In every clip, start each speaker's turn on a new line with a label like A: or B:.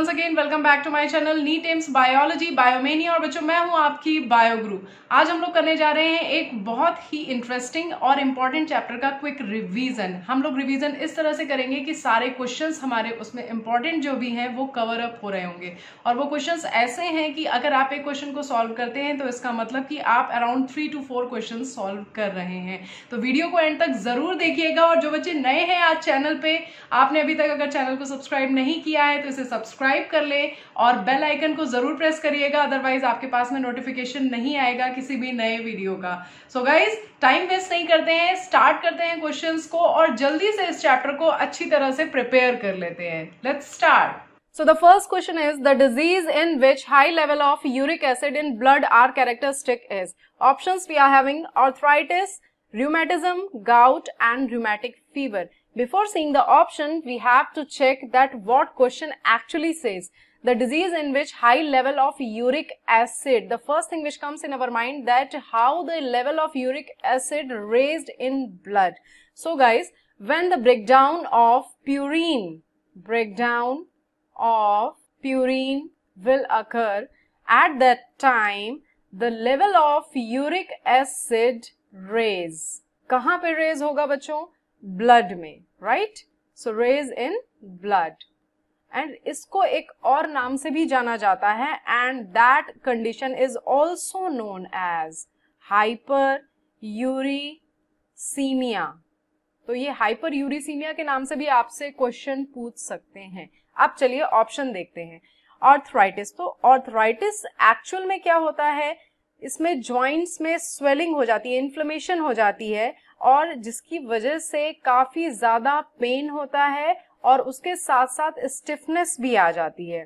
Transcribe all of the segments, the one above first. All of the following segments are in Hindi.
A: Once again welcome back to my channel NEET AIIMS biology बायोमेनी और बच्चों मैं हूं आपकी बायो ग्रुप आज हम लोग करने जा रहे हैं एक बहुत ही इंटरेस्टिंग और इम्पॉर्टेंट चैप्टर का क्विक रिवीजन हम लोग रिवीजन इस तरह से करेंगे कि सारे क्वेश्चंस हमारे उसमें इंपॉर्टेंट जो भी हैं वो कवर अप हो रहे होंगे और वो क्वेश्चन ऐसे हैं कि अगर आप एक क्वेश्चन को सॉल्व करते हैं तो इसका मतलब कि आप around three two four question solve कर रहे हैं तो वीडियो को एंड तक जरूर देखिएगा और जो बच्चे नए हैं आज चैनल पर आपने अभी तक अगर चैनल को सब्सक्राइब नहीं किया है तो इसे सब्सक्राइब सब्सक्राइब कर लें और बेल आइकन को ज़रूर प्रेस करिएगा अदरवाइज आपके पास में नोटिफिकेशन नहीं आएगा किसी भी नए वीडियो का सो गाइज टाइम वेस्ट नहीं करते हैं स्टार्ट करते हैं क्वेश्चन को और जल्दी से इस चैप्टर को अच्छी तरह से प्रिपेयर कर लेते हैं let's start So the first question is the disease in which high level of uric acid in blood are characteristic is. Options we are having arthritis, rheumatism, gout and rheumatic fever. Before seeing the option, we have to check that what question actually says. The disease in which high level of uric acid, the first thing which comes in our mind that how the level of uric acid raised in blood. So guys, when the breakdown of purine, breakdown of purine will occur, at that time the level of uric acid raise. कहाँ पे raise होगा बच्चों? ब्लड में right so raise in blood and इसको एक और नाम से भी जाना जाता है and that condition is also known as hyperuricemia तो ये हाइपर यूरीसीमिया के नाम से भी आपसे क्वेश्चन पूछ सकते हैं अब चलिए ऑप्शन देखते हैं ऑर्थराइटिस तो ऑर्थराइटिस एक्चुअल में क्या होता है इसमें ज्वाइंट्स में स्वेलिंग हो जाती है इन्फ्लेमेशन हो जाती है और जिसकी वजह से काफी ज्यादा पेन होता है और उसके साथ साथ स्टिफनेस भी आ जाती है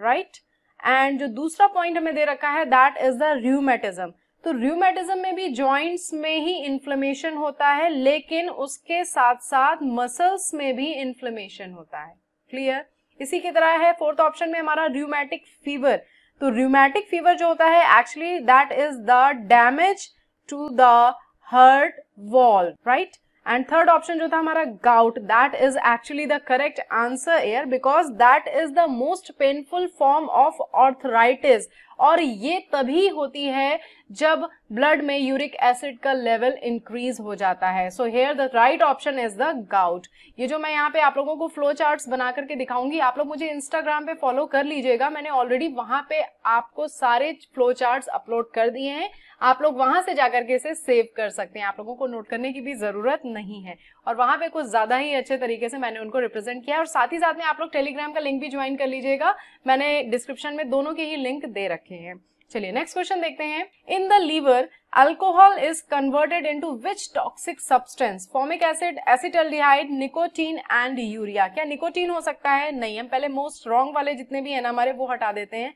A: राइट right? एंड जो दूसरा पॉइंट हमें दे रखा है दैट इज द र्यूमेटिज्म तो र्यूमेटिज्म में भी जॉइंट्स में ही इन्फ्लेमेशन होता है लेकिन उसके साथ साथ मसल्स में भी इन्फ्लेमेशन होता है क्लियर इसी की तरह है फोर्थ ऑप्शन में हमारा र्यूमेटिक फीवर तो र्यूमेटिक फीवर जो होता है actually that is the damage to the Hurt wall right and third option जो था हमारा gout that is actually the correct answer here because that is the most painful form of arthritis और ये तभी होती है जब ब्लड में यूरिक एसिड का लेवल इंक्रीज हो जाता है so here the right option is the gout ये जो मैं यहाँ पे आप लोगों को फ्लो चार्ट बना करके दिखाऊंगी आप लोग मुझे इंस्टाग्राम पे फॉलो कर लीजिएगा मैंने ऑलरेडी वहां पे आपको सारे फ्लो चार्ट अपलोड कर दिए हैं आप लोग वहां से जाकर के इसे सेव कर सकते हैं आप लोगों को नोट करने की भी जरूरत नहीं है और वहां पे कुछ ज़्यादा ही अच्छे तरीके से मैंने उनको रिप्रेजेंट किया और साथ ही साथ में आप लोग टेलीग्राम का लिंक भी ज्वाइन कर लीजिएगा मैंने डिस्क्रिप्शन में दोनों के ही लिंक दे रखे हैं चलिए नेक्स्ट क्वेश्चन देखते हैं in the liver is converted into which toxic substance formic acid acetaldehyde nicotine and urea क्या निकोटीन हो सकता है नहीं हम पहले मोस्ट रॉन्ग वाले जितने भी है ना हमारे वो हटा देते हैं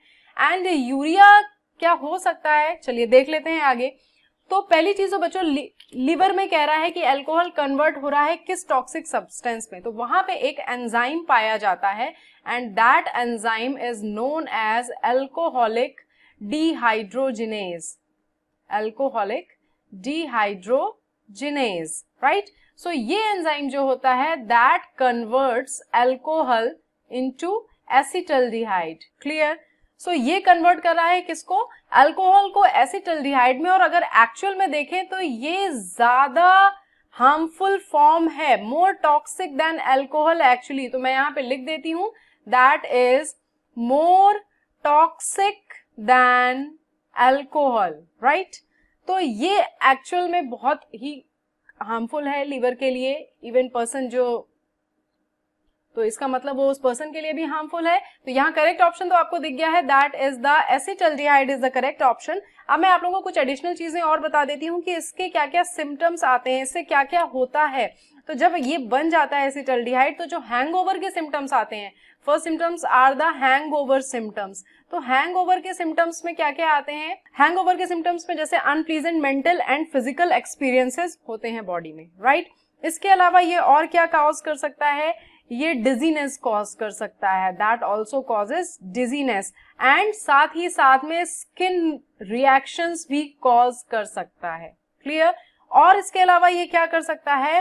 A: एंड यूरिया क्या हो सकता है चलिए देख लेते हैं आगे तो पहली चीज तो बच्चों लीवर में कह रहा है कि अल्कोहल कन्वर्ट हो रहा है किस टॉक्सिक सब्सटेंस में तो वहां पे एक एंजाइम पाया जाता है and that enzyme is known as alcoholic dehydrogenase alcoholic dehydrogenase right so ये एंजाइम जो होता है that converts alcohol into acetaldehyde clear so ये कन्वर्ट कर रहा है किसको अल्कोहल को एसिटल्डिहाइड में और अगर एक्चुअल में देखें तो ये ज्यादा हार्मफुल फॉर्म है more toxic than alcohol actually तो मैं यहाँ पे लिख देती हूँ that is more toxic than alcohol right तो ये एक्चुअल में बहुत ही हार्मफुल है लीवर के लिए इवन पर्सन जो तो इसका मतलब वो उस पर्सन के लिए भी हार्मफुल है तो यहाँ करेक्ट ऑप्शन तो आपको दिख गया है that is the acetaldehyde is the correct option अब मैं आप लोगों को कुछ एडिशनल चीजें और बता देती हूँ कि इसके क्या क्या सिम्टम्स आते हैं इससे क्या क्या होता है तो जब ये बन जाता है एसिटल्डिहाइड तो जो हैंगओवर के सिम्टम्स आते हैं first symptoms are the hangover symptoms तो हैंगओवर के सिम्टम्स में क्या क्या आते हैं हैंगओवर के सिम्टम्स में जैसे unpleasant mental and physical experiences होते हैं बॉडी में राइट right? इसके अलावा ये और क्या काउज कर सकता है ये डिजीनेस कॉज कर सकता है that also causes dizziness and साथ ही साथ में स्किन रिएक्शंस भी कॉज कर सकता है क्लियर और इसके अलावा ये क्या कर सकता है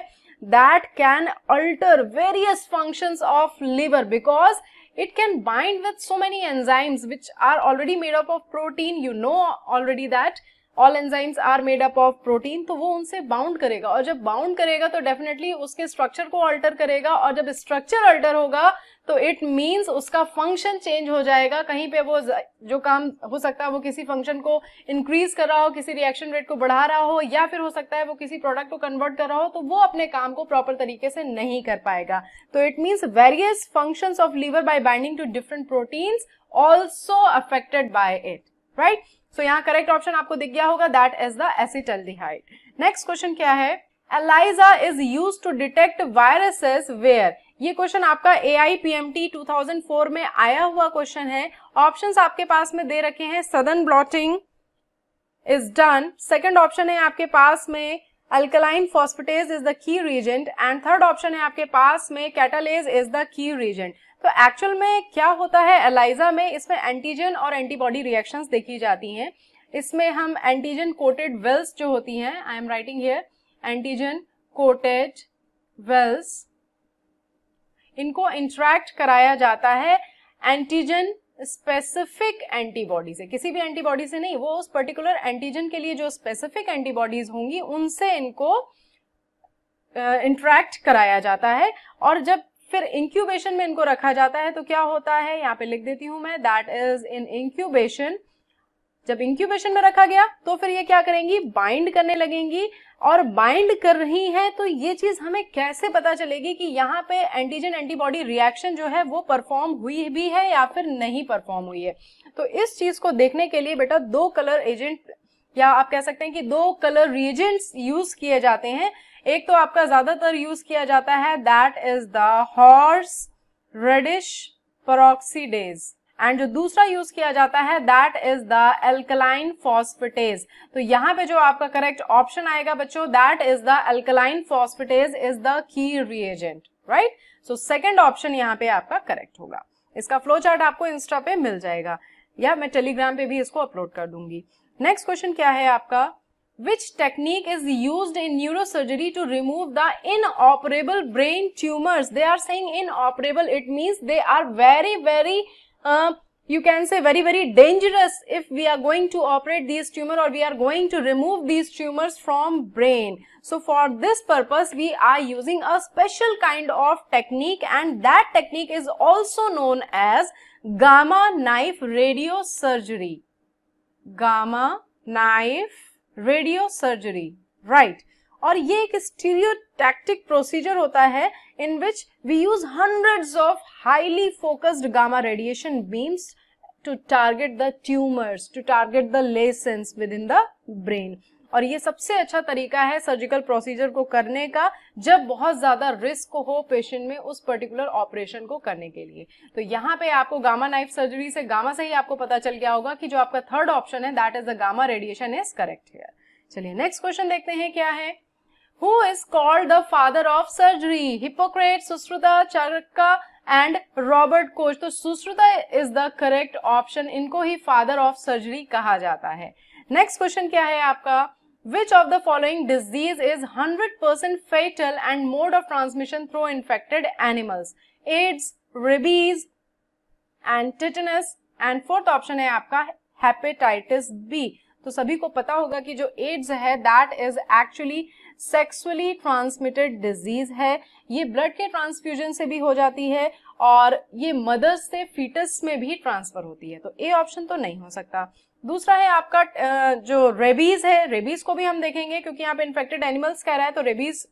A: that can alter various function of liver because it can bind with so many enzymes which are already made up of protein you know already that all enzymes are made up of protein तो वो उनसे बाउंड करेगा और जब बाउंड करेगा तो डेफिनेटली उसके स्ट्रक्चर को अल्टर करेगा और जब स्ट्रक्चर अल्टर होगा तो इट मीन्स उसका फंक्शन चेंज हो जाएगा कहीं पे वो जो काम हो सकता है वो किसी फंक्शन को इंक्रीज कर रहा हो किसी रिएक्शन रेट को बढ़ा रहा हो या फिर हो सकता है वो किसी प्रोडक्ट को कन्वर्ट कर रहा हो तो वो अपने काम को प्रॉपर तरीके से नहीं कर पाएगा तो it means various function of liver by binding to different proteins also affected by it right so यहाँ करेक्ट ऑप्शन आपको दिख गया होगा that is the acetaldehyde next question क्या है ELISA is use to detect viruses where ये क्वेश्चन आपका A I P M T two thousand four में आया हुआ क्वेश्चन है ऑप्शन आपके पास में दे रखे हैं Southern blotting is done second option है आपके पास में alkaline phosphatase is the key reagent and third option है आपके पास में catalase is the key reagent तो एक्चुअल में क्या होता है एलाइजा में इसमें एंटीजन और एंटीबॉडी रिएक्शंस देखी जाती हैं इसमें हम एंटीजन कोटेड वेल्स जो होती हैं I am writing here antigen coated wells इनको इंट्रैक्ट कराया जाता है एंटीजन स्पेसिफिक एंटीबॉडी से किसी भी एंटीबॉडी से नहीं वो उस पर्टिकुलर एंटीजन के लिए जो स्पेसिफिक एंटीबॉडीज होंगी उनसे इनको इंट्रैक्ट uh, कराया जाता है और जब फिर इंक्यूबेशन में इनको रखा जाता है तो क्या होता है यहाँ पे लिख देती हूं मैं दैट इज इन इंक्यूबेशन जब इंक्यूबेशन में रखा गया तो फिर ये क्या करेंगी बाइंड करने लगेंगी और बाइंड कर रही हैं तो ये चीज हमें कैसे पता चलेगी कि यहाँ पे एंटीजन एंटीबॉडी रिएक्शन जो है वो परफॉर्म हुई भी है या फिर नहीं परफॉर्म हुई है तो इस चीज को देखने के लिए बेटा दो कलर एजेंट या आप कह सकते हैं कि दो कलर रिएजेंट्स यूज किए जाते हैं एक तो आपका ज्यादातर यूज किया जाता है that is the horseradish peroxidase and जो दूसरा यूज किया जाता है that is the alkaline phosphatase तो यहाँ पे जो आपका करेक्ट ऑप्शन आएगा बच्चों that is the alkaline phosphatase is the key reagent right so second option यहाँ पे आपका करेक्ट होगा इसका फ्लो चार्ट आपको इंस्टा पे मिल जाएगा या मैं टेलीग्राम पे भी इसको अपलोड कर दूंगी नेक्स्ट क्वेश्चन क्या है आपका Which technique is used in neurosurgery to remove the inoperable brain tumors? They are saying inoperable. It means they are very, very, uh, you can say very, very dangerous if we are going to operate these tumor or we are going to remove these tumors from brain. So for this purpose, we are using a special kind of technique and that technique is also known as gamma knife radiosurgery. Gamma knife radiosurgery right और ये एक स्टीरियोटैक्टिक प्रोसीजर होता है in which we use hundreds of highly focused gamma radiation beams to target the tumours to target the the within the brain और ये सबसे अच्छा तरीका है सर्जिकल प्रोसीजर को करने का जब बहुत ज़्यादा रिस्क हो पेशेंट में उस पर्टिकुलर ऑपरेशन को करने के लिए तो यहाँ पे आपको गामा नाइफ सर्जरी से गामा से ही आपको पता चल गया होगा कि जो आपका थर्ड ऑप्शन है that is the gamma radiation is correct here चलिए नेक्स्ट क्वेश्चन देखते हैं क्या है who is called the father of surgery Hippocrates Sushruta Charaka and Robert Koch तो Sushruta is the correct option इनको ही फादर ऑफ सर्जरी कहा जाता है नेक्स्ट क्वेश्चन क्या है आपका Which of the following disease is 100% fatal and mode of transmission through infected animals? AIDS, rabies and tetanus and fourth option है आपका hepatitis B. तो सभी को पता होगा कि जो AIDS है that is actually sexually transmitted disease है ये blood के transfusion से भी हो जाती है और ये mothers से fetus में भी transfer होती है तो A option तो नहीं हो सकता दूसरा है आपका जो रेबीज है रेबीज को भी हम देखेंगे क्योंकि यहाँ पे इन्फेक्टेड एनिमल्स कह रहा है तो रेबीज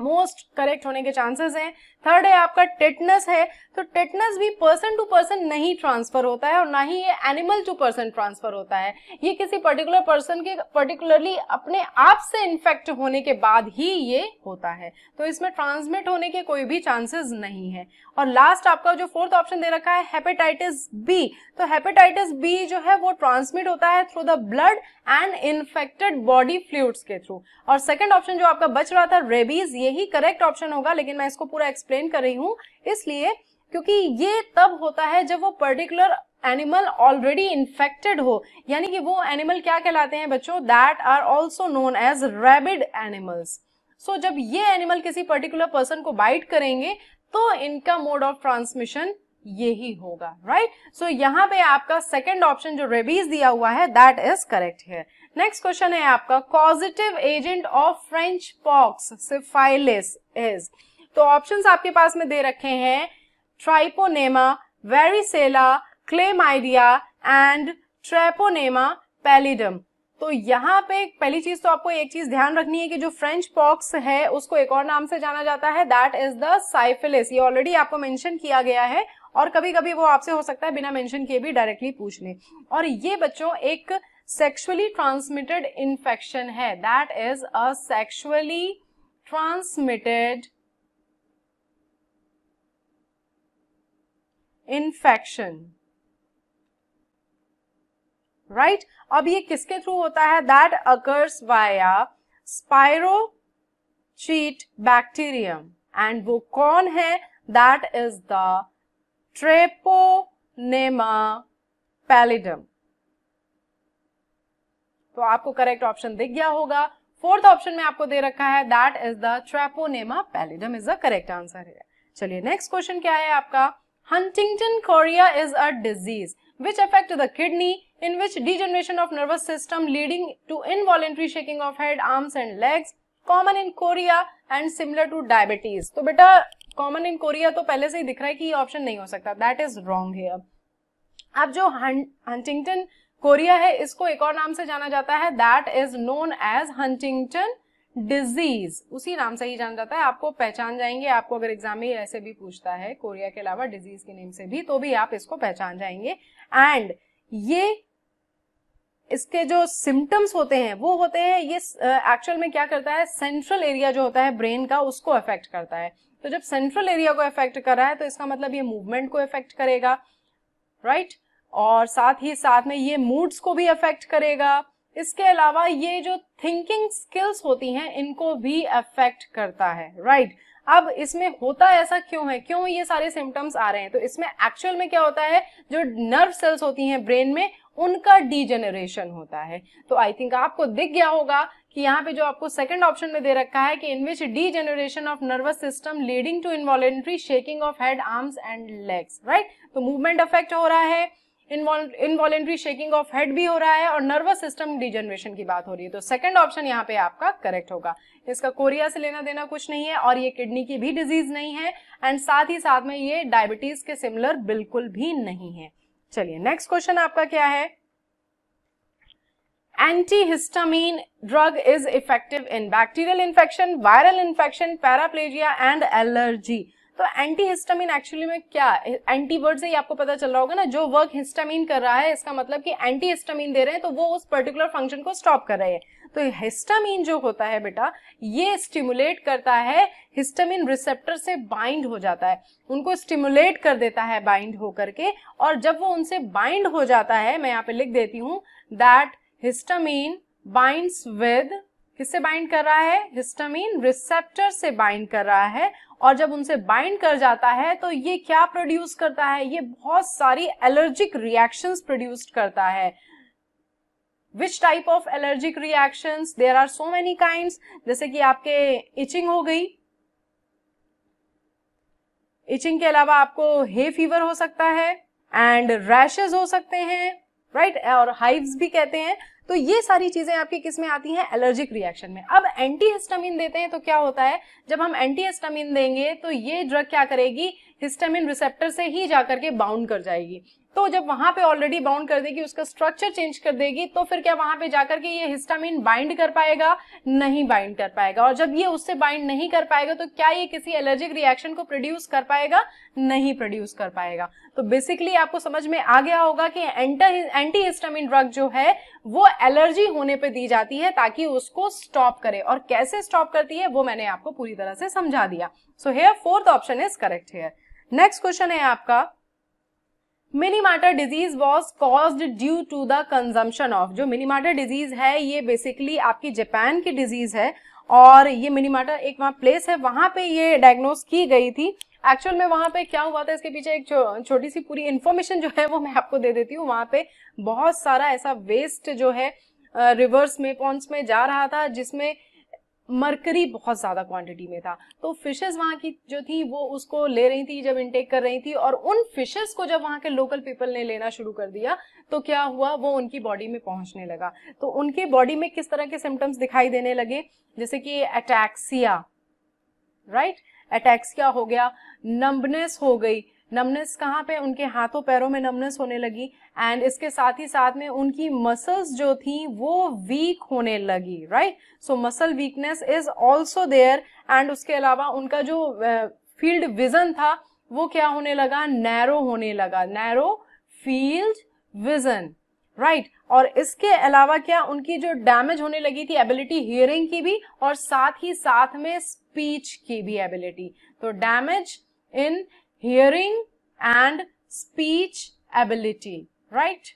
A: मोस्ट करेक्ट होने के चांसेस हैं थर्ड है आपका टेटनस है तो टेटनस भी पर्सन टू पर्सन नहीं ट्रांसफर होता है और ना ही ये एनिमल टू पर्सन ट्रांसफर होता है ये किसी पर्टिकुलर पर्सन के पर्टिकुलरली अपने आप से इन्फेक्ट होने के बाद ही ये होता है तो इसमें ट्रांसमिट होने के कोई भी चांसेस नहीं है और लास्ट आपका जो फोर्थ ऑप्शन दे रखा है हेपेटाइटिस बी तो हेपेटाइटिस बी जो है वो ट्रांसमिट होता है through the blood and infected body fluids के थ्रू और सेकेंड ऑप्शन जो आपका बच रहा था रेबीज यही करेक्ट ऑप्शन होगा लेकिन मैं इसको पूरा एक्सप्लेन एक्सप्लेन कर रही हूँ इसलिए क्योंकि ये तब होता है जब वो पर्टिकुलर एनिमल ऑलरेडी इन्फेक्टेड हो यानी कि वो एनिमल क्या कहलाते हैं बच्चों that are also known as rabid animals so जब ये एनिमल किसी पर्टिकुलर पर्सन को बाइट करेंगे तो इनका मोड ऑफ ट्रांसमिशन यही होगा राइट right? सो so, यहाँ पे आपका सेकेंड ऑप्शन जो रेबीज दिया हुआ है दैट इज करेक्ट है नेक्स्ट क्वेश्चन है आपका causative agent of French pox syphilis is तो ऑप्शन आपके पास में दे रखे हैं Treponema varicella idea and Treponema pallidum तो यहाँ पे पहली चीज तो आपको एक चीज ध्यान रखनी है कि जो फ्रेंच पॉक्स है उसको एक और नाम से जाना जाता है दैट इज द साइफिलिस ये ऑलरेडी आपको मेंशन किया गया है और कभी कभी वो आपसे हो सकता है बिना मेंशन किए भी डायरेक्टली पूछ ले और ये बच्चों एक सेक्सुअली ट्रांसमिटेड इन्फेक्शन है that is a sexually transmitted infection right अब ये किसके थ्रू होता है that occurs via spirochete bacterium and वो कौन है that is the Treponema pallidum तो आपको करेक्ट ऑप्शन दिख गया होगा फोर्थ ऑप्शन में आपको दे रखा है that is the Treponema pallidum is the correct answer है चलिए नेक्स्ट क्वेश्चन क्या है आपका Huntington chorea is a disease which affect the kidney in which degeneration of nervous system leading to involuntary shaking of head, arms and legs common in chorea and similar to diabetes. तो बेटा common in chorea तो पहले से ही दिख रहा है कि ये ऑप्शन नहीं हो सकता दैट इज रॉन्ग हेयर अब जो हंटिंगटन कोरिया है इसको एक और नाम से जाना जाता है is known as Huntington Huntington disease उसी नाम से ही जाना जाता है आपको पहचान जाएंगे आपको अगर एग्जाम में ऐसे भी पूछता है कोरिया के अलावा डिजीज के नेम से भी तो भी आप इसको पहचान जाएंगे एंड ये इसके जो सिम्टम्स होते हैं वो होते हैं ये एक्चुअल uh, में क्या करता है सेंट्रल एरिया जो होता है ब्रेन का उसको अफेक्ट करता है तो जब सेंट्रल एरिया को अफेक्ट कर रहा है तो इसका मतलब ये मूवमेंट को अफेक्ट करेगा राइट right? और साथ ही साथ में ये मूड्स को भी अफेक्ट करेगा इसके अलावा ये जो थिंकिंग स्किल्स होती हैं इनको भी अफेक्ट करता है राइट right? अब इसमें होता ऐसा क्यों है क्यों ये सारे सिम्टम्स आ रहे हैं तो इसमें एक्चुअल में क्या होता है जो नर्व सेल्स होती हैं ब्रेन में उनका डीजेनरेशन होता है तो आई थिंक आपको दिख गया होगा कि यहाँ पे जो आपको सेकंड ऑप्शन में दे रखा है कि which degeneration of nervous system leading to involuntary shaking of head arms and legs right तो मूवमेंट अफेक्ट हो रहा है इनवॉलेंट्री शेकिंग ऑफ हेड भी हो रहा है और नर्वस सिस्टम डिजनरेशन की बात हो रही है तो सेकंड ऑप्शन यहाँ पे आपका करेक्ट होगा इसका कोरिया से लेना देना कुछ नहीं है और ये किडनी की भी डिजीज नहीं है एंड साथ ही साथ में ये डायबिटीज के सिमिलर बिल्कुल भी नहीं है चलिए नेक्स्ट क्वेश्चन आपका क्या है antihistamine drug is effective in bacterial infection viral infection paraplegia and allergy तो एंटी हिस्टामिन एक्चुअली में क्या एंटी वर्ड से ही आपको पता चल रहा होगा ना जो वर्क हिस्टामिन कर रहा है इसका मतलब कि एंटी हिस्टामिन दे रहे हैं तो वो उस पर्टिकुलर फंक्शन को स्टॉप कर रहे हैं तो हिस्टामिन जो होता है बेटा ये स्टिमुलेट करता है हिस्टामिन रिसेप्टर से बाइंड हो जाता है उनको स्टिमुलेट कर देता है बाइंड होकर के और जब वो उनसे बाइंड हो जाता है मैं यहाँ पे लिख देती हूँ दैट हिस्टामिन बाइंड्स विद किससे बाइंड कर रहा है हिस्टामिन रिसेप्टर से बाइंड कर रहा है और जब उनसे बाइंड कर जाता है तो ये क्या प्रोड्यूस करता है ये बहुत सारी एलर्जिक रिएक्शंस प्रोड्यूस करता है which type of allergic reactions there are so many kind जैसे कि आपके इचिंग हो गई इचिंग के अलावा आपको हे फीवर हो सकता है एंड रैशेज हो सकते हैं राइट right? और हाइव्स भी कहते हैं तो ये सारी चीजें आपकी किस में आती हैं एलर्जिक रिएक्शन में अब एंटी हिस्टामिन देते हैं तो क्या होता है जब हम एंटी देंगे तो ये ड्रग क्या करेगी हिस्टामिन रिसेप्टर से ही जाकर के बाउंड कर जाएगी तो जब वहां पे ऑलरेडी बाउंड कर देगी उसका स्ट्रक्चर चेंज कर देगी तो फिर क्या वहां पे जाकर के ये हिस्टामिन बाइंड कर पाएगा नहीं बाइंड कर पाएगा और जब ये उससे बाइंड नहीं कर पाएगा तो क्या ये किसी एलर्जिक रिएक्शन को प्रोड्यूस कर पाएगा नहीं प्रोड्यूस कर पाएगा तो बेसिकली आपको समझ में आ गया होगा कि एंटी हिस्टामिन ड्रग जो है वो एलर्जी होने पर दी जाती है ताकि उसको स्टॉप करे और कैसे स्टॉप करती है वो मैंने आपको पूरी तरह से समझा दिया so here fourth option is correct here next question है आपका Minamata disease was caused due to the consumption of जो मिनीमाटर डिजीज है ये बेसिकली आपकी जापान की डिजीज है और ये मिनीमाटर एक वहाँ प्लेस है वहाँ पे ये डायग्नोज की गई थी एक्चुअल में वहाँ पे क्या हुआ था इसके पीछे एक छो, छोटी सी पूरी इन्फॉर्मेशन जो है वो मैं आपको दे देती हूँ वहाँ पे बहुत सारा ऐसा वेस्ट जो है रिवर्स में पॉन्स में जा रहा था जिसमें मरकरी बहुत ज़्यादा क्वांटिटी में था तो फिशेस वहां की जो थी वो उसको ले रही थी जब इनटेक कर रही थी और उन फिशेस को जब वहां के लोकल पीपल ने लेना शुरू कर दिया तो क्या हुआ वो उनकी बॉडी में पहुंचने लगा तो उनके बॉडी में किस तरह के सिम्टम्स दिखाई देने लगे जैसे कि अटैक्सिया राइट अटैक्सिया हो गया नंबनेस हो गई नमनेस कहाँ पे उनके हाथों पैरों में नमनेस होने लगी एंड इसके साथ ही साथ में उनकी मसल्स जो थी वो वीक होने लगी right so muscle weakness is also there and उसके अलावा उनका जो फील्ड uh, विजन था वो क्या होने लगा नैरो होने लगा नैरो फील्ड विजन राइट और इसके अलावा क्या उनकी जो डैमेज होने लगी थी एबिलिटी हियरिंग की भी और साथ ही साथ में स्पीच की भी एबिलिटी तो damage in hearing and speech ability right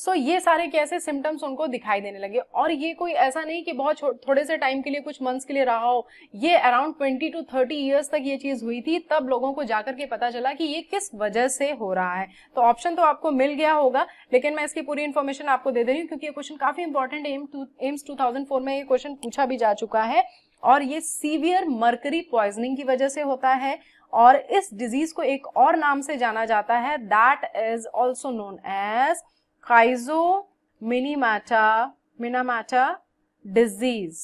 A: so ये सारे कैसे सिम्टम्स उनको दिखाई देने लगे और ये कोई ऐसा नहीं कि बहुत थोड़े से टाइम के लिए कुछ मंथ्स के लिए रहा हो ये around twenty to thirty years तक ये चीज हुई थी तब लोगों को जाकर के पता चला कि ये किस वजह से हो रहा है तो ऑप्शन तो आपको मिल गया होगा लेकिन मैं इसकी पूरी इन्फॉर्मेशन आपको दे दे रही हूँ क्योंकि ये क्वेश्चन काफी इंपॉर्टेंट है एम्स टू में ये क्वेश्चन पूछा भी जा चुका है और ये सीवियर मर्करी पॉइजनिंग की वजह से होता है और इस डिजीज को एक और नाम से जाना जाता है that is also known as Kaijo Minamata Minamata disease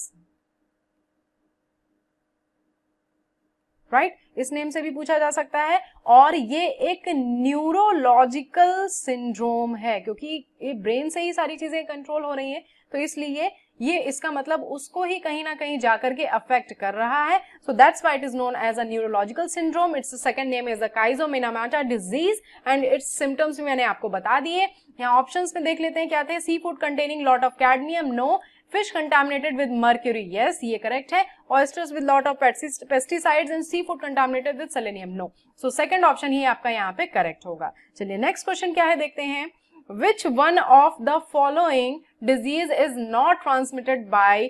A: right इस नेम से भी पूछा जा सकता है और ये एक न्यूरोलॉजिकल सिंड्रोम है क्योंकि ये ब्रेन से ही सारी चीजें कंट्रोल हो रही हैं तो इसलिए ये इसका मतलब उसको ही कहीं ना कहीं जाकर के अफेक्ट कर रहा है so that's why it is known as a neurological syndrome its second name is a Kaijo Minamata disease and its symptoms मैंने आपको बता दिए यहाँ ऑप्शंस में देख लेते हैं क्या थे seafood containing lot of cadmium no fish contaminated with mercury yes ये करेक्ट है oysters with lot of pesticides and seafood contaminated with selenium no so second option ही आपका यहाँ पे करेक्ट होगा चलिए नेक्स्ट क्वेश्चन क्या है देखते हैं which one of the following disease is not transmitted by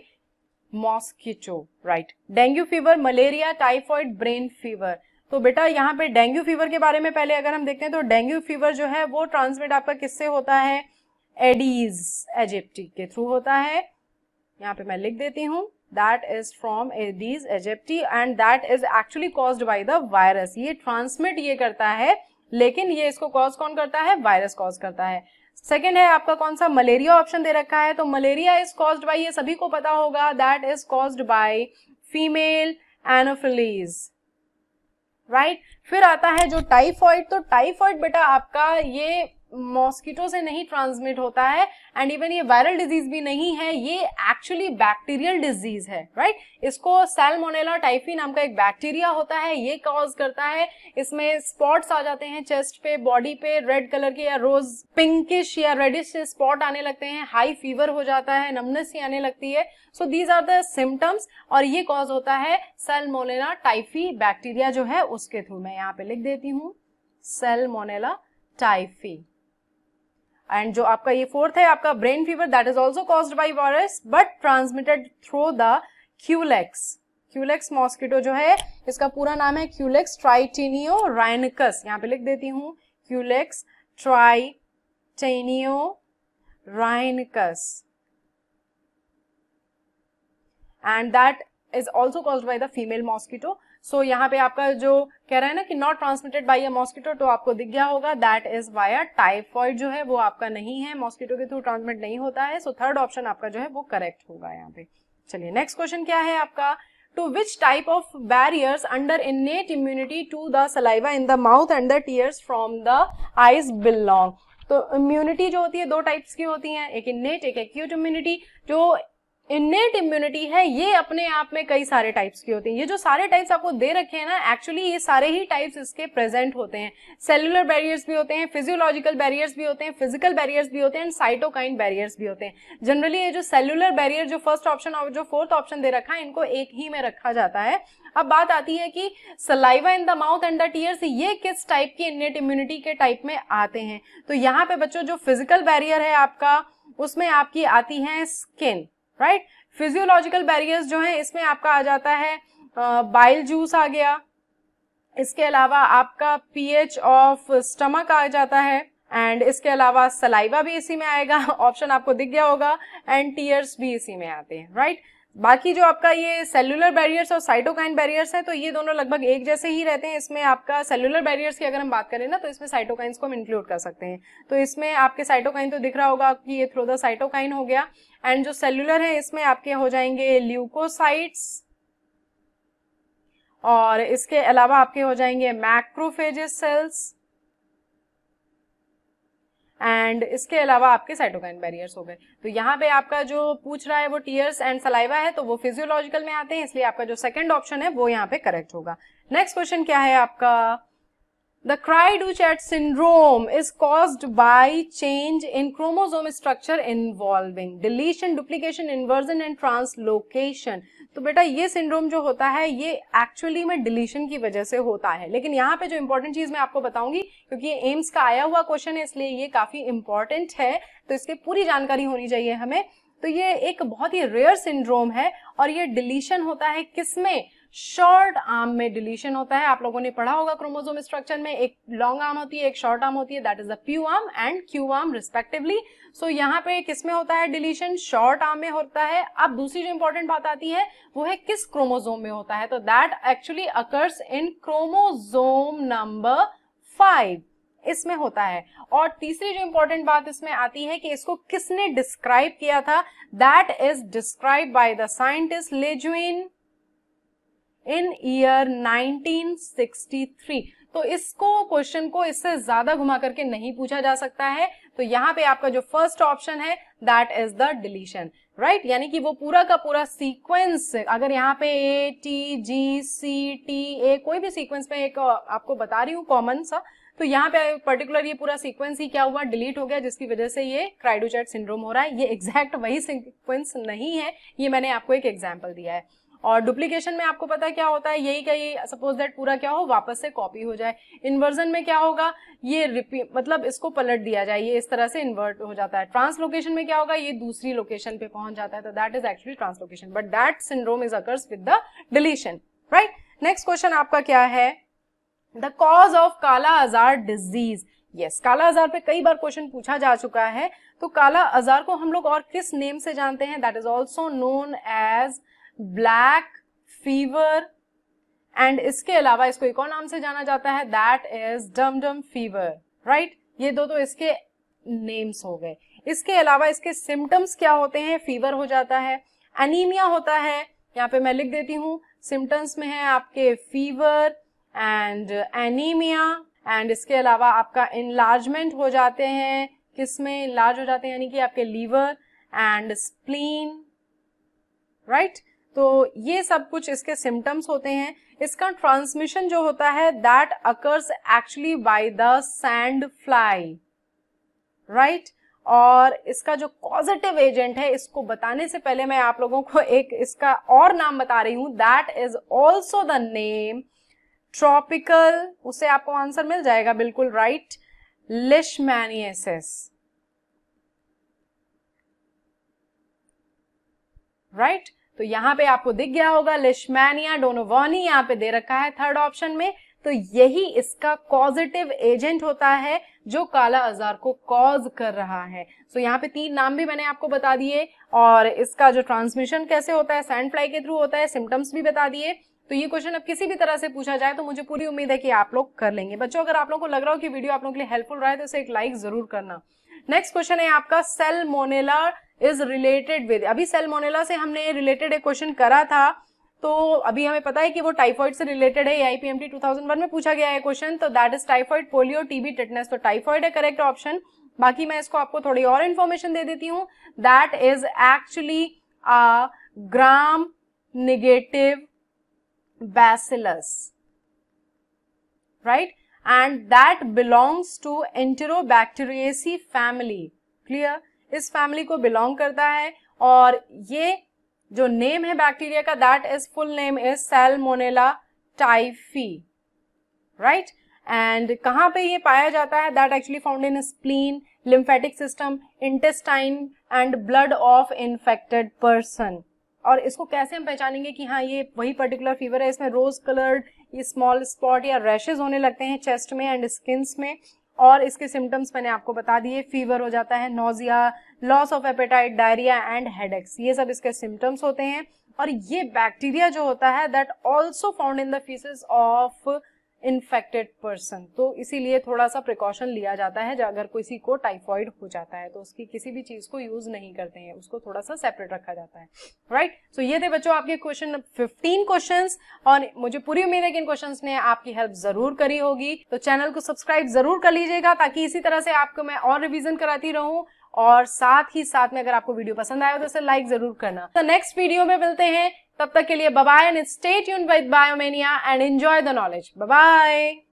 A: mosquito right dengue fever malaria typhoid brain fever तो बेटा यहाँ पे डेंगू फीवर के बारे में पहले अगर हम देखते हैं तो डेंगू फीवर जो है वो ट्रांसमिट आपका किससे होता है एडीज एजेप्टी के थ्रू होता है यहाँ पे मैं लिख देती हूँ that is from Aedes aegypti and that is actually caused by the virus ये ट्रांसमिट ये करता है लेकिन ये इसको कॉज कौन करता है वायरस कॉज करता है सेकेंड है आपका कौन सा मलेरिया ऑप्शन दे रखा है तो मलेरिया इज कॉज्ड बाय ये सभी को पता होगा that is caused by female Anopheles right फिर आता है जो टाइफॉइड तो टाइफॉइड बेटा आपका ये मॉस्किटो से नहीं ट्रांसमिट होता है एंड इवन ये वायरल डिजीज भी नहीं है ये एक्चुअली बैक्टीरियल डिजीज है राइट right? इसको सेलमोनेला टाइफी नाम का एक बैक्टीरिया होता है ये कॉज करता है इसमें स्पॉट्स आ जाते हैं चेस्ट पे बॉडी पे रेड कलर के या रोज पिंकिश या रेडिश स्पॉट आने लगते हैं हाई फीवर हो जाता है नमनेस ही आने लगती है so these are the symptoms और ये कॉज होता है सेलमोनेला टाइफी बैक्टीरिया जो है उसके थ्रू मैं यहाँ पे लिख देती हूँ सेलमोनेला टाइफी एंड जो आपका ये फोर्थ है आपका brain fever that is also cause by virus but transmitted through the Culex Culex mosquito जो है इसका पूरा नाम है क्यूलेक्स ट्राइटेनियो राइनकस यहाँ पे लिख देती हूँ Culex tritaeniorhynchus and that is also cause by the female mosquito so so, यहाँ पे आपका जो कह रहा है ना कि not transmitted by a mosquito तो आपको दिख गया होगा दैट इज वायर टाइफॉइड जो है वो आपका नहीं है मॉस्किटो के थ्रू ट्रांसमिट नहीं होता है सो थर्ड ऑप्शन आपका जो है वो करेक्ट होगा यहाँ पे चलिए नेक्स्ट क्वेश्चन क्या है आपका to which type of barriers under innate immunity to the saliva in the mouth and the tears from the eyes belong तो इम्यूनिटी जो होती है दो टाइप्स की होती है एक इन्नेट एक एक्यूट इम्यूनिटी जो इननेट इम्यूनिटी है ये अपने आप में कई सारे टाइप्स की होती है ये जो सारे टाइप्स आपको दे रखे हैं ना एक्चुअली ये सारे ही टाइप्स इसके प्रेजेंट होते हैं सेलुलर बैरियर्स भी होते हैं फिजियोलॉजिकल बैरियर्स भी होते हैं फिजिकल बैरियर्स भी होते हैं एंड साइटोकाइन बैरियर्स भी होते हैं जनरली ये जो सेलुलर बैरियर जो फर्स्ट ऑप्शन और जो फोर्थ ऑप्शन दे रखा है इनको एक ही में रखा जाता है अब बात आती है कि saliva in the mouth and the tears ये किस टाइप की इननेट इम्यूनिटी के टाइप में आते हैं तो यहाँ पे बच्चों जो फिजिकल बैरियर है आपका उसमें आपकी आती है स्किन राइट फिजियोलॉजिकल बैरियर्स जो हैं इसमें आपका आ जाता है बाइल जूस आ गया इसके अलावा आपका पीएच ऑफ स्टमक आ जाता है एंड इसके अलावा सलाइवा भी इसी में आएगा ऑप्शन आपको दिख गया होगा एंड टीयर्स भी इसी में आते हैं राइट right? बाकी जो आपका ये सेलुलर बैरियर्स और साइटोकाइन बैरियर्स है तो ये दोनों लगभग एक जैसे ही रहते हैं इसमें आपका सेलुलर बैरियर्स की अगर हम बात करें ना तो इसमें साइटोकाइंस को हम इंक्लूड कर सकते हैं तो इसमें आपके साइटोकाइन तो दिख रहा होगा कि ये थ्रो द साइटोकाइन हो गया एंड जो सेलुलर है इसमें आपके हो जाएंगे ल्यूकोसाइट्स और इसके अलावा आपके हो जाएंगे मैक्रोफेजिस सेल्स एंड इसके अलावा आपके साइटोकाइन बैरियर्स हो गए तो यहाँ पे आपका जो पूछ रहा है वो टीयर्स एंड सलाइवा है तो वो फिजियोलॉजिकल में आते हैं इसलिए आपका जो सेकंड ऑप्शन है वो यहाँ पे करेक्ट होगा नेक्स्ट क्वेश्चन क्या है आपका the cri du chat syndrome is is caused change in in structure involving deletion duplication inversion and translocation तो बेटा ये सिंड्रोम जो होता है ये एक्चुअली में डिलीशन की वजह से होता है लेकिन यहाँ पे जो इंपॉर्टेंट चीज मैं आपको बताऊंगी क्योंकि ये एम्स का आया हुआ क्वेश्चन है इसलिए ये काफी इंपॉर्टेंट है तो इसकी पूरी जानकारी होनी चाहिए हमें तो ये एक बहुत ही रेयर सिंड्रोम है और ये डिलीशन होता है किसमें शॉर्ट आर्म में डिलीशन होता है आप लोगों ने पढ़ा होगा क्रोमोजोम स्ट्रक्चर में एक लॉन्ग आर्म होती है एक शॉर्ट आर्म होती है that is the p arm and q arm respectively so यहाँ पे किस में होता है डिलीशन शॉर्ट आर्म में होता है अब दूसरी जो इंपॉर्टेंट बात आती है वो है किस क्रोमोजोम में होता है तो that actually occurs in chromosome number five इसमें होता है और तीसरी जो इंपॉर्टेंट बात इसमें आती है कि इसको किसने डिस्क्राइब किया था that is describe by the scientist Lejeune in year 1963 तो इसको क्वेश्चन को इससे ज्यादा घुमा करके नहीं पूछा जा सकता है तो यहाँ पे आपका जो फर्स्ट ऑप्शन है that is the deletion right यानी कि वो पूरा का पूरा सीक्वेंस अगर यहाँ पे A T G C T A कोई भी सीक्वेंस में एक आपको बता रही हूँ कॉमन सा तो यहाँ पे पर्टिकुलर ये पूरा सीक्वेंस ही क्या हुआ डिलीट हो गया जिसकी वजह से ये क्राइडोचैट सिंड्रोम हो रहा है ये एग्जैक्ट वही सीक्वेंस नहीं है ये मैंने आपको एक एग्जाम्पल दिया है और डुप्लीकेशन में आपको पता क्या होता है यही क्या ये सपोज दैट पूरा क्या हो वापस से कॉपी हो जाए इन्वर्जन में क्या होगा ये रिपीट मतलब इसको पलट दिया जाए ये इस तरह से इन्वर्ट हो जाता है ट्रांसलोकेशन में क्या होगा ये दूसरी लोकेशन पे पहुंच जाता है तो that is actually translocation but that syndrome is occurs with the deletion right next question आपका क्या है द कॉज ऑफ काला आजार डिजीज यस काला आजार पे कई बार क्वेश्चन पूछा जा चुका है तो काला आजार को हम लोग और किस नेम से जानते हैं that is also known as black fever and इसके अलावा इसको एक और नाम से जाना जाता है that is Dumdum fever right ये दो तो इसके नेम्स हो गए इसके अलावा इसके सिम्टम्स क्या होते हैं फीवर हो जाता है एनीमिया होता है यहाँ पे मैं लिख देती हूँ सिम्टम्स में है आपके फीवर एंड एनीमिया एंड इसके अलावा आपका इनलार्जमेंट हो जाते हैं किसमें इनलार्ज हो जाते हैं यानी कि आपके liver and spleen right right? तो ये सब कुछ इसके सिम्टम्स होते हैं इसका ट्रांसमिशन जो होता है that occurs actually by the sand fly right और इसका जो पॉजिटिव एजेंट है इसको बताने से पहले मैं आप लोगों को एक इसका और नाम बता रही हूं that is also the name tropical उसे आपको आंसर मिल जाएगा बिल्कुल राइट लिशमैनियसिस राइट तो यहाँ पे आपको दिख गया होगा लिशमैनिया डोनोवॉनी यहाँ पे दे रखा है थर्ड ऑप्शन में तो यही इसका कॉजिटिव एजेंट होता है जो काला आजार को कॉज कर रहा है सो so, यहाँ पे तीन नाम भी मैंने आपको बता दिए और इसका जो ट्रांसमिशन कैसे होता है सैंड फ्लाई के थ्रू होता है सिम्टम्स भी बता दिए तो ये क्वेश्चन अब किसी भी तरह से पूछा जाए तो मुझे पूरी उम्मीद है कि आप लोग कर लेंगे बच्चों अगर आप लोग को लग रहा हो कि वीडियो आप लोगों के लिए हेल्पफुल रहा है तो इसे एक लाइक जरूर करना नेक्स्ट क्वेश्चन है आपका सेलमोनेला इज रिलेटेड विद अभी सेलमोनेला से हमने रिलेटेड एक क्वेश्चन करा था तो अभी हमें पता है कि वो टाइफाइड से रिलेटेड है आईपीएमटी 2001 में पूछा गया है क्वेश्चन तो that is typhoid polio TB tetanus तो टाइफाइड है करेक्ट ऑप्शन बाकी मैं इसको आपको थोड़ी और इन्फॉर्मेशन दे देती हूँ that is actually gram negative bacillus right and that belongs to Enterobacteriaceae family clear इस फैमिली को बिलोंग करता है और ये जो नेम है बैक्टीरिया का that is full name is Salmonella typhi right and कहाँ पे ये पाया जाता है that actually found in spleen lymphatic system intestine and blood of infected person और इसको कैसे हम पहचानेंगे कि हाँ ये वही पर्टिकुलर फीवर है इसमें रोज कलर्ड ये स्मॉल स्पॉट या रैशेज होने लगते हैं चेस्ट में एंड स्किन्स में और इसके सिम्टम्स मैंने आपको बता दिए फीवर हो जाता है nausea loss of appetite diarrhoea and headaches ये सब इसके सिम्टम्स होते हैं और ये बैक्टीरिया जो होता है that also found in the faeces of infected person तो इसीलिए थोड़ा सा प्रिकॉशन लिया जाता है अगर किसी को टाइफॉइड हो जाता है तो उसकी किसी भी चीज को यूज नहीं करते हैं उसको थोड़ा सा सेपरेट रखा जाता है राइट right? सो so ये थे बच्चों आपके क्वेश्चन फिफ्टीन क्वेश्चन और मुझे पूरी उम्मीद है कि इन क्वेश्चन ने आपकी हेल्प जरूर करी होगी तो चैनल को सब्सक्राइब जरूर कर लीजिएगा ताकि इसी तरह से आपको मैं और रिविजन कराती रहूँ और साथ ही साथ में अगर आपको वीडियो पसंद आया तो इसे लाइक जरूर करना तो नेक्स्ट वीडियो में मिलते हैं तब तक के लिए बाय एंड स्टेट यून with Biomania and enjoy the knowledge bye